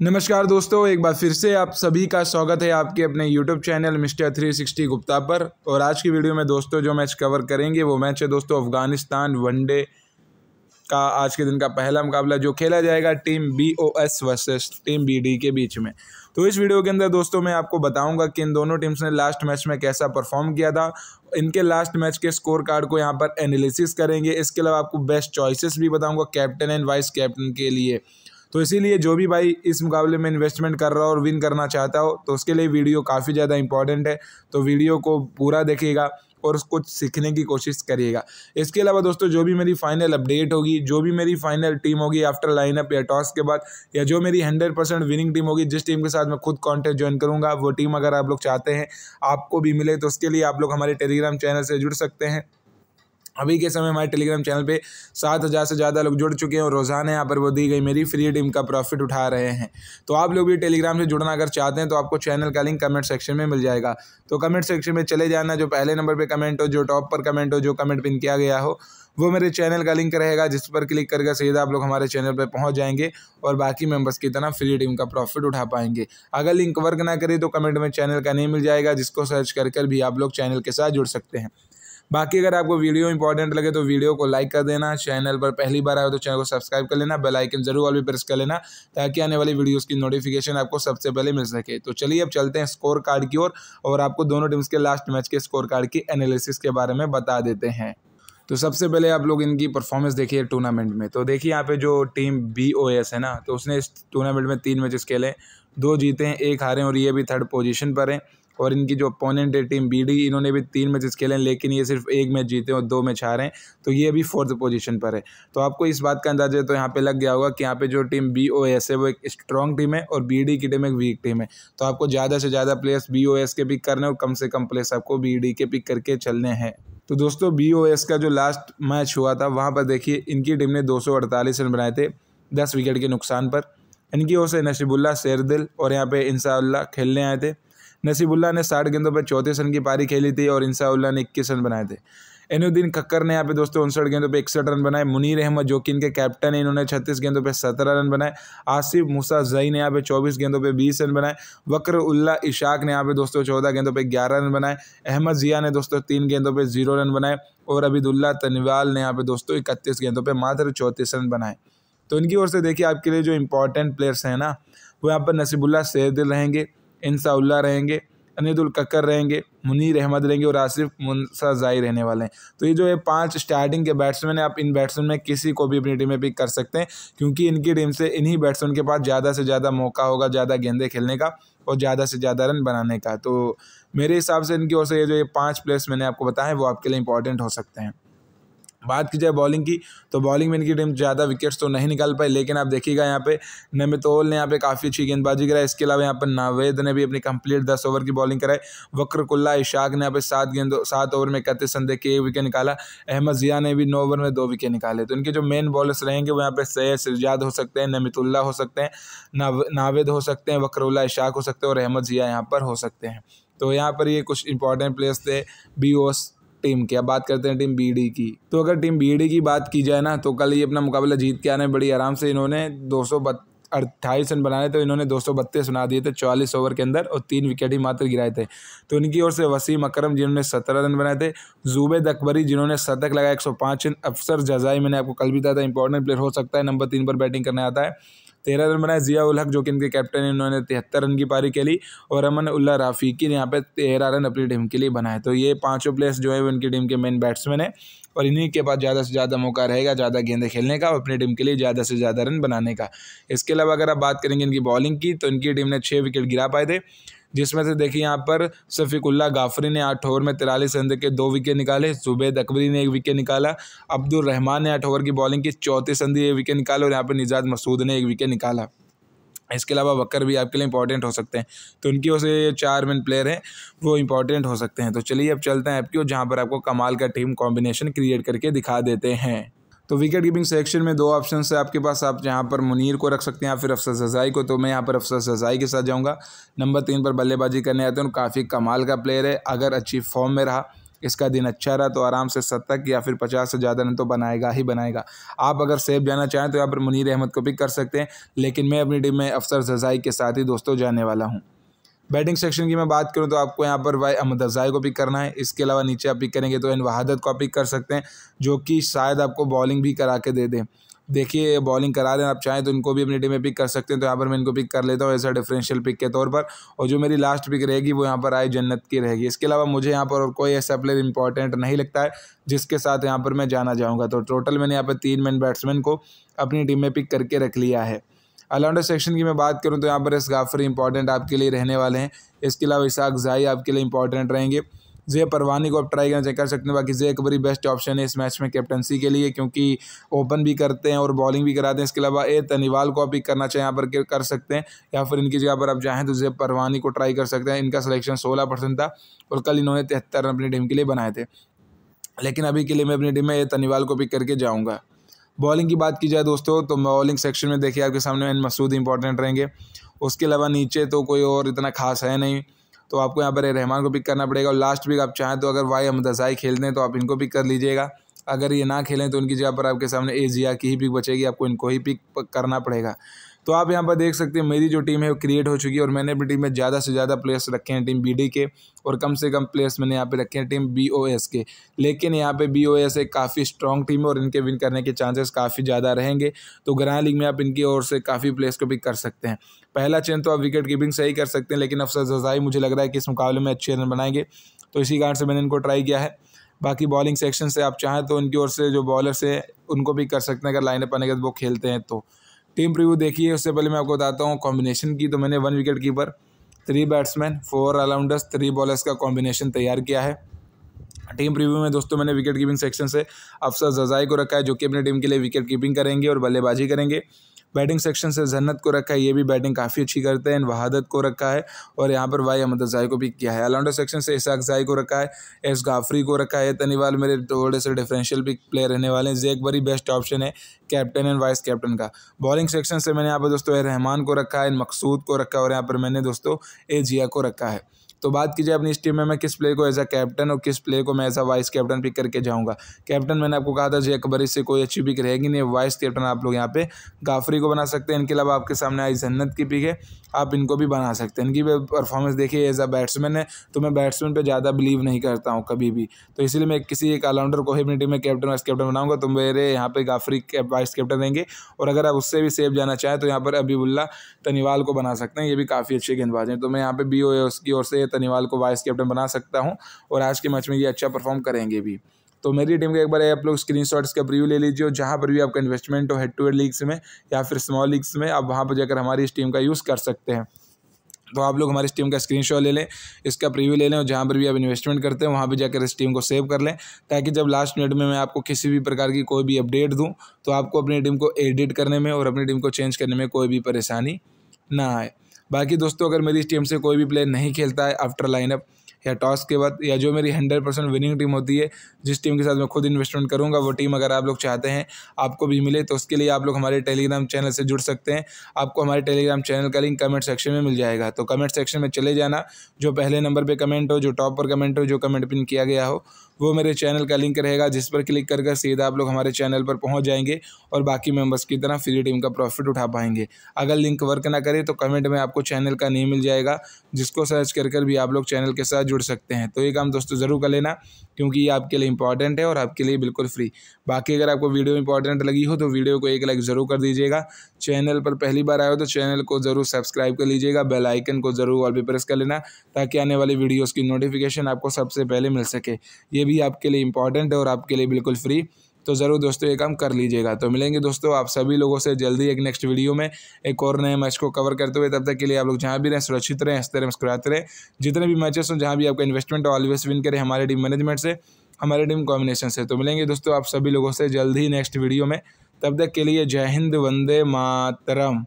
नमस्कार दोस्तों एक बार फिर से आप सभी का स्वागत है आपके अपने YouTube channel mister three sixty Gupta पर और आज की वीडियो में दोस्तों जो मैच कवर करेंगे वो मैच है दोस्तों अफगानिस्तान वनडे का आज के दिन का पहला मुकाबला जो खेला जाएगा team B O S versus team B D के बीच में तो इस वीडियो के अंदर दोस्तों मैं आपको बताऊंगा कि इन दोनों टीम्स ने लास्ट मैच में कैसा परफॉर्म किया था इनके लास्ट मैच के स्कोर कार्ड को यहाँ पर एनालिसिस करेंगे इसके अलावा आपको बेस्ट चॉइसेस भी बताऊँगा कैप्टन एंड वाइस कैप्टन के लिए तो इसीलिए जो भी भाई इस मुकाबले में इन्वेस्टमेंट कर रहा हो और विन करना चाहता हो तो उसके लिए वीडियो काफ़ी ज़्यादा इंपॉर्टेंट है तो वीडियो को पूरा देखिएगा और उसको सीखने की कोशिश करिएगा इसके अलावा दोस्तों जो भी मेरी फाइनल अपडेट होगी जो भी मेरी फाइनल टीम होगी आफ्टर लाइनअप या टॉस के बाद या जो मेरी हंड्रेड परसेंट विनिंग टीम होगी जिस टीम के साथ मैं खुद कॉन्टेस्ट ज्वाइन करूँगा वो टीम अगर आप लोग चाहते हैं आपको भी मिले तो उसके लिए आप लोग हमारे टेलीग्राम चैनल से जुड़ सकते हैं अभी के समय हमारे टेलीग्राम चैनल पे सात हज़ार से ज़्यादा लोग जुड़ चुके हैं और रोज़ाना यहाँ पर वो दी गई मेरी फ्री टीम का प्रॉफिट उठा रहे हैं तो आप लोग भी टेलीग्राम से जुड़ना अगर चाहते हैं तो आपको चैनल का लिंक कमेंट सेक्शन में मिल जाएगा तो कमेंट सेक्शन में चले जाना जो पहले नंबर पर कमेंट हो जो टॉप पर कमेंट हो जो कमेंट पिन किया गया हो वो मेरे चैनल का लिंक रहेगा जिस पर क्लिक करके सीधा आप लोग हमारे चैनल पर पहुँच जाएंगे और बाकी मेम्बर्स की तरह फ्री टीम का प्रॉफिट उठा पाएंगे अगर लिंक वर्क ना करें तो कमेंट में चैनल का नहीं मिल जाएगा जिसको सर्च कर भी आप लोग चैनल के साथ जुड़ सकते हैं बाकी अगर आपको वीडियो इंपॉर्टेंट लगे तो वीडियो को लाइक कर देना चैनल पर पहली बार आए तो चैनल को सब्सक्राइब कर लेना बेलाइकन जरूर और भी प्रेस कर लेना ताकि आने वाली वीडियोज़ की नोटिफिकेशन आपको सबसे पहले मिल सके तो चलिए अब चलते हैं स्कोर कार्ड की ओर और आपको दोनों टीम्स के लास्ट मैच के स्कोर कार्ड की एनालिसिस के बारे में बता देते हैं तो सबसे पहले आप लोग इनकी परफॉर्मेंस देखिए टूर्नामेंट में तो देखिए यहाँ पे जो टीम बी ओ एस है ना तो उसने इस टूर्नामेंट में तीन मैचेस खेले दो जीते हैं एक हारे हैं और ये भी थर्ड पोजीशन पर हैं और इनकी जो अपोनेंट है टीम बी डी इन्होंने भी तीन मैचेस खेले हैं लेकिन ये सिर्फ एक मैच जीते और दो मैच हारे हैं तो ये अभी फोर्थ पोजीशन पर है तो आपको इस बात का अंदाजा तो यहाँ पे लग गया होगा कि यहाँ पे जो टीम बी ओ एस है वो एक स्ट्रॉन्ग टीम है और बी डी की टीम एक वीक टीम है तो आपको ज़्यादा से ज़्यादा प्लेयर्स बी ओ एस के पिक करने और कम से कम प्लेयर्स आपको बी डी के पिक करके चलने हैं तो दोस्तों बी ओ एस का जो लास्ट मैच हुआ था वहाँ पर देखिए इनकी टीम ने दो सौ अड़तालीस रन बनाए थे दस विकेट के नुकसान पर इनकी ओर से नशीबुल्ला शेरदिल और यहाँ पे इंसाउल्ला खेलने आए थे नसीबुल्ला ने साठ गेंदों पर चौंतीस रन की पारी खेली थी और इंसाउल्ला ने इक्कीस रन बनाए थे एनुद्दीन कक्कर ने यहाँ पे दोस्तों उनसठ गेंदों पे इकसठ रन बनाए मुनीर अहमद जो कि इनके कैप्टन है इन्होंने छत्तीस गेंदों पे सत्रह रन बनाए आसिफ मुसा जई ने यहाँ पे चौबीस गेंदों पे बीस रन बनाए वक्र उल्ला इशाक ने यहाँ पे दोस्तों चौदह गेंदों पे ग्यारह रन बनाए अहमद जिया ने दोस्तों तीन गेंदों पर जीरो रन बनाए और अबीदुल्ला तनवाल ने यहाँ पे दोस्तों इकतीस गेंदों पर मात्र चौंतीस रन बनाए तो इनकी ओर से देखिए आपके लिए जो इंपॉर्टेंट प्लेयर्स हैं ना वो यहाँ पर नसीबुल्ला सैदिल रहेंगे इनसाउल्ला रहेंगे अनिदुल कक्कर रहेंगे मुनीर अहमद रहेंगे और आसिफ मुनसा जाई रहने वाले हैं तो ये जो है पांच स्टार्टिंग के बैट्समैन हैं आप इन बैट्समैन में किसी को भी अपनी टीम में पिक कर सकते हैं क्योंकि इनकी टीम से इन्हीं बैट्समैन के पास ज़्यादा से ज़्यादा मौका होगा ज़्यादा गेंदे खेलने का और ज़्यादा से ज़्यादा रन बनाने का तो मेरे हिसाब से इनकी ओर से ये जो ये पाँच प्लेयर्स मैंने आपको बताया वो आपके लिए इंपॉर्टेंट हो सकते हैं बात की जाए बॉलिंग की तो बॉलिंग में इनकी टीम ज़्यादा विकेट्स तो नहीं निकाल पाई लेकिन आप देखिएगा यहाँ पे नमित ओल ने यहाँ पे काफ़ी अच्छी गेंदबाजी कराई इसके अलावा यहाँ पर नावेद ने भी अपनी कंप्लीट दस ओवर की बॉलिंग कराई वक्रकुल्ला इशाक ने यहाँ पे सात गेंद सात ओवर में इकतीस रन के एक विकेट निकाला अहमद जिया ने भी नौ ओवर में दो विकेट निकाले तो इनके जो मेन बॉलर्स रहेंगे वो यहाँ पर सैद सिरजाद हो सकते हैं नमितुल्ला हो सकते हैं नावेद हो सकते हैं वक्रुल्ला इशाक हो सकते हैं और अहमद जिया यहाँ पर हो सकते हैं तो यहाँ पर ये कुछ इंपॉर्टेंट प्लेयर्स थे बी ओस टीम की अब बात करते हैं टीम बी की तो अगर टीम बी की बात की जाए ना तो कल ये अपना मुकाबला जीत के आने बड़ी आराम से इन्होंने दो सौ अट्ठाईस रन बनाए तो इन्होंने दो सौ बत्तीस बना दिए थे चालीस ओवर के अंदर और तीन विकेट ही मात्र गिराए थे तो इनकी ओर से वसीम अकरम जिन्होंने सत्रह रन बनाए थे जुबेद अकबरी जिन्होंने शतक लगाया एक सौ पाँच रन अफसर जजाई मैंने आपको कल भी बताया था इंपॉर्टेंट प्लेयर हो सकता है नंबर तीन पर बैटिंग करने आता है तेरह रन बनाए जिया उलहक जो कि इनके कैप्टन हैं इन्होंने तिहत्तर रन की पारी खेली और अमन उल्ला राफीकी ने यहाँ पर तेरह रन अपनी टीम के लिए बनाए तो ये पाँचों प्लेयर्स जो है उनकी टीम के मेन बैट्समैन है और इन्हीं के पास ज़्यादा से ज़्यादा मौका रहेगा ज़्यादा गेंदे खेलने का और अपनी टीम के लिए ज़्यादा से ज़्यादा रन बनाने का इसके अलावा अगर आप बात करेंगे इनकी बॉलिंग की तो इनकी टीम ने छः विकेट गिरा पाए थे जिसमें से देखिए यहाँ पर शफीकुल्ला गाफरी ने आठ ओवर में तिरालीस रन के दो विकेट निकाले जुबैद अकबरी ने एक विकेट निकाला अब्दुल रहमान ने आठ ओवर की बॉलिंग की चौथी रन एक विकेट निकाला और यहाँ पर निजात मसूद ने एक विकेट निकाला इसके अलावा वक्कर भी आपके लिए इंपॉर्टेंट हो सकते हैं तो उनकी वजह से चार मेन प्लेयर हैं वो इंपॉर्टेंट हो सकते हैं तो चलिए अब चलते हैं आपकी और जहाँ पर आपको कमाल का टीम कॉम्बिनेशन क्रिएट करके दिखा देते हैं तो विकेट कीपिंग सेक्शन में दो ऑप्शन है आपके पास आप यहाँ पर मुनीर को रख सकते हैं या फिर अफसर सजाई को तो मैं यहाँ पर अफसर सजाई के साथ जाऊँगा नंबर तीन पर बल्लेबाजी करने आते हैं काफ़ी कमाल का प्लेयर है अगर अच्छी फॉर्म में रहा इसका दिन अच्छा रहा तो आराम से शतक या फिर पचास से ज़्यादा रन तो बनाएगा ही बनाएगा आप अगर सेफ जाना चाहें तो यहाँ पर मुनीर अहमद को पिक कर सकते हैं लेकिन मैं अपनी टीम में अफसर जजाई के साथ ही दोस्तों जाने वाला हूँ बैटिंग सेक्शन की मैं बात करूँ तो आपको यहाँ पर वाई अहमद अज़ाई को पिक करना है इसके अलावा नीचे आप पिक करेंगे तो एन वहादत को पिक कर सकते हैं जो कि शायद आपको बॉलिंग भी करा के दे दें देखिए बॉलिंग करा दें आप चाहें तो इनको भी अपनी टीम में पिक कर सकते हैं तो यहाँ पर मैं इनको पिक कर लेता हूँ ऐसा डिफरेंशियल पिक के तौर पर और जो मेरी लास्ट पिक रहेगी वो यहाँ पर आए जन्नत की रहेगी इसके अलावा मुझे यहाँ पर और कोई ऐसा प्लेयर इंपॉर्टेंट नहीं लगता है जिसके साथ यहाँ पर मैं जाना जाऊँगा तो टोटल मैंने यहाँ पर तीन मैन बैट्समैन को अपनी टीम में पिक करके रख लिया है अलाउंडर सेक्शन की मैं बात करूँ तो यहाँ पर इस गाफरी इंपॉर्टेंट आपके लिए रहने वाले हैं इसके अलावा इसाक जाई आपके लिए इंपॉर्टेंट रहेंगे जे परवानी को आप ट्राई करना चेक कर सकते हैं बाकी जे अकबरी बेस्ट ऑप्शन है इस मैच में कैप्टनसी के लिए क्योंकि ओपन भी करते हैं और बॉलिंग भी कराते हैं इसके अलावा ए तनिवाल को आप पिक करना चाहें यहाँ पर कर सकते हैं या फिर इनकी जगह पर आप जाएँ तो जे परवानी को ट्राई कर सकते हैं इनका सिलेक्शन सोलह परसेंट था और कल इन्होंने तिहत्तर रन अपनी टीम के लिए बनाए थे लेकिन अभी के लिए मैं अपनी टीम में ए तनिवाल को पिक करके जाऊँगा बॉलिंग की बात की जाए दोस्तों तो बॉलिंग सेक्शन में देखिए आपके सामने एन मसूद इंपॉर्टेंट रहेंगे उसके अलावा नीचे तो कोई और इतना खास है नहीं तो आपको यहाँ पर रहमान को पिक करना पड़ेगा और लास्ट पिक आप चाहें तो अगर वाई अहमदसाई खेल दें तो आप इनको पिक कर लीजिएगा अगर ये ना खेलें तो उनकी जगह पर आपके सामने एजिया की ही पिक बचेगी आपको इनको ही पिक करना पड़ेगा तो आप यहाँ पर देख सकते हैं मेरी जो टीम है वो क्रिएट हो चुकी है और मैंने अपनी टीम में ज़्यादा से ज़्यादा प्लेयर्स रखे हैं टीम बी के और कम से कम प्लेयर्स मैंने यहाँ पे रखे हैं टीम बी के लेकिन यहाँ पे बी एक काफ़ी स्ट्रॉन्ग टीम है और इनके विन करने के चांसेस काफ़ी ज़्यादा रहेंगे तो ग्रां लीग में आप इनकी ओर से काफ़ी प्लेयर्स को पिक कर सकते हैं पहला चयन तो आप विकेट कीपिंग सही कर सकते हैं लेकिन अफसर जजाई मुझे लग रहा है कि इस मुकाबले में अच्छे रन बनाएंगे तो इसी कारण से मैंने इनको ट्राई किया है बाकी बॉलिंग सेक्शन से आप चाहें तो उनकी ओर से जो बॉलर्स हैं उनको भी कर सकते हैं अगर लाइनअप आने के वो खेलते हैं तो टीम प्रीव्यू देखिए उससे पहले मैं आपको बताता हूँ कॉम्बिनेशन की तो मैंने one wicket keeper three batsman four allrounders three bowlers का कॉम्बिनेशन तैयार किया है टीम प्रीव्यू में दोस्तों मैंने विकेट कीपिंग सेक्शन से अफसर जजाई को रखा है जो कि अपनी टीम के लिए विकेट कीपिंग करेंगे और बल्लेबाजी करेंगे बैटिंग सेक्शन से जन्नत को रखा है ये भी बैटिंग काफ़ी अच्छी करते हैं वहादत को रखा है और यहाँ पर वाई अहमद अजाई को भी किया है ऑलराउंडर सेक्शन से इसाक जाई को रखा है एस गाफरी को रखा है तनीवाल मेरे थोड़े से डिफरेंशियल भी प्लेयर रहने वाले हैं जेक बरी बेस्ट ऑप्शन है कैप्टन एंड वाइस कैप्टन का बॉलिंग सेक्शन से मैंने यहाँ पर दोस्तों ए रहमान को रखा है मकसूद को रखा है और यहाँ पर मैंने दोस्तों ए जिया को रखा है तो बात की जाए अपनी इस टीम में मैं किस प्लेयर को एज अ कैप्टन और किस प्लेयर को मैं as a vice captain pick करके जाऊँगा कैप्टन मैंने आपको कहा था जे अकबर इससे कोई अच्छी पिक रहेगी नहीं वाइस कैप्टन आप लोग यहाँ पे गाफरी को बना सकते हैं इनके अलावा आपके सामने आई जन्नत की पिक है आप इनको भी बना सकते हैं इनकी भी परफॉर्मेंस देखिए एज अ बैट्समैन है तो मैं बैट्समैन पर ज़्यादा बिलीव नहीं करता हूँ कभी भी तो इसलिए मैं किसी एक ऑलराउंडर को ही अपनी टीम में कैप्टन वाइस कैप्टन बनाऊंगा तो मेरे यहाँ पर गाफरी वाइस कैप्टन रहेंगे और अगर आप उससे भी सेफ जाना चाहें तो यहाँ पर अबीबुल्ला तनिवाल को बना सकते हैं ये भी काफ़ी अच्छे गेंदबाज हैं तो मैं यहाँ पर बी ओ उसकी ओर से तनीवाल को वाइस कैप्टन बना सकता हूँ और आज के मैच में ये अच्छा परफॉर्म करेंगे भी तो मेरी टीम का एक बार आप लोग स्क्रीन शॉट इसका प्रिव्यू ले लीजिए और जहाँ पर भी आपका इन्वेस्टमेंट हो हेड टू हेड लीग्स में या फिर स्मॉल लीग्स में आप वहाँ पर जाकर हमारी इस टीम का यूज़ कर सकते हैं तो आप लोग हमारी इस टीम का शॉट ले लें इसका प्रीव्यू ले लें और जहाँ पर भी आप इन्वेस्टमेंट करते हैं वहाँ पर जाकर इस टीम को सेव कर लें ताकि जब लास्ट मिनट में मैं आपको किसी भी प्रकार की कोई भी अपडेट दूँ तो आपको अपनी टीम को एडिट करने में और अपनी टीम को चेंज करने में कोई भी परेशानी ना आए बाकी दोस्तों अगर मेरी टीम से कोई भी प्लेयर नहीं खेलता है आफ्टर लाइनअप या टॉस के बाद या जो मेरी हंड्रेड परसेंट विनिंग टीम होती है जिस टीम के साथ मैं खुद इन्वेस्टमेंट करूंगा वो टीम अगर आप लोग चाहते हैं आपको भी मिले तो उसके लिए आप लोग हमारे टेलीग्राम चैनल से जुड़ सकते हैं आपको हमारे टेलीग्राम चैनल का लिंक कमेंट सेक्शन में मिल जाएगा तो कमेंट सेक्शन में चले जाना जो पहले नंबर पर कमेंट हो जो टॉप पर कमेंट हो जो कमेंट पिन किया गया हो वो मेरे चैनल का लिंक रहेगा जिस पर क्लिक कर सीधा आप लोग हमारे चैनल पर पहुँच जाएंगे और बाकी मेम्बर्स की तरह फ्री टीम का प्रॉफिट उठा पाएंगे अगर लिंक वर्क ना करे तो कमेंट में आपको चैनल का नहीं मिल जाएगा जिसको सर्च कर भी आप लोग चैनल के साथ जुड़ सकते हैं तो ये काम दोस्तों ज़रूर कर लेना क्योंकि ये आपके लिए इंपॉर्टेंट है और आपके लिए बिल्कुल फ्री बाकी अगर आपको वीडियो इंपॉर्टेंट लगी हो तो वीडियो को एक लाइक ज़रूर कर दीजिएगा चैनल पर पहली बार आए हो तो चैनल को ज़रूर सब्सक्राइब कर लीजिएगा बेल आइकन को ज़रूर और भी प्रेस कर लेना ताकि आने वाली वीडियोज़ की नोटिफिकेशन आपको सबसे पहले मिल सके ये भी आपके लिए इंपॉर्टेंट है और आपके लिए बिल्कुल फ्री तो ज़रूर दोस्तों ये काम कर लीजिएगा तो मिलेंगे दोस्तों आप सभी लोगों से जल्दी एक नेक्स्ट वीडियो में एक और नए मैच को कवर करते हुए तब तक के लिए आप लोग जहाँ भी रहें सुरक्षित रहें हंसते रहें मुस्कुराते रहें जितने भी मैचेस हों जहाँ भी आपका इन्वेस्टमेंट ऑलवेज विन करें हमारे टीम मैनेजमेंट से हमारे टीम कॉम्बिनेशन से तो मिलेंगे दोस्तों आप सभी लोगों से जल्द ही नेक्स्ट वीडियो में तब तक के लिए जय हिंद वंदे मातरम